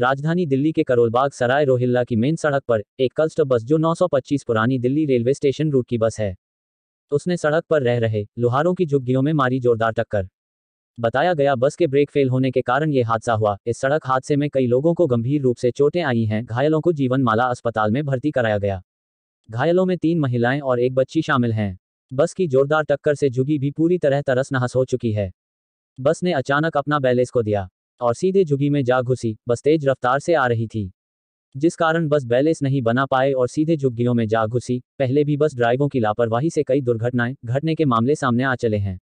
राजधानी दिल्ली के करोलबाग सराय रोहिल्ला की मेन सड़क पर एक कल्स्ट बस जो 925 पुरानी दिल्ली रेलवे स्टेशन रूट की बस है उसने सड़क पर रह रहे लुहारों की झुग्गियों में मारी जोरदार टक्कर बताया गया बस के ब्रेक फेल होने के कारण ये हादसा हुआ इस सड़क हादसे में कई लोगों को गंभीर रूप से चोटें आई हैं घायलों को जीवन माला अस्पताल में भर्ती कराया गया घायलों में तीन महिलाएं और एक बच्ची शामिल हैं बस की जोरदार टक्कर से झुगी भी पूरी तरह तरस नहस हो चुकी है बस ने अचानक अपना बैलेंस को दिया और सीधे झुगी में जा घुसी बस तेज रफ्तार से आ रही थी जिस कारण बस बैलेंस नहीं बना पाए और सीधे झुग्गियों में जा घुसी पहले भी बस ड्राइवों की लापरवाही से कई दुर्घटनाएं घटने के मामले सामने आ चले हैं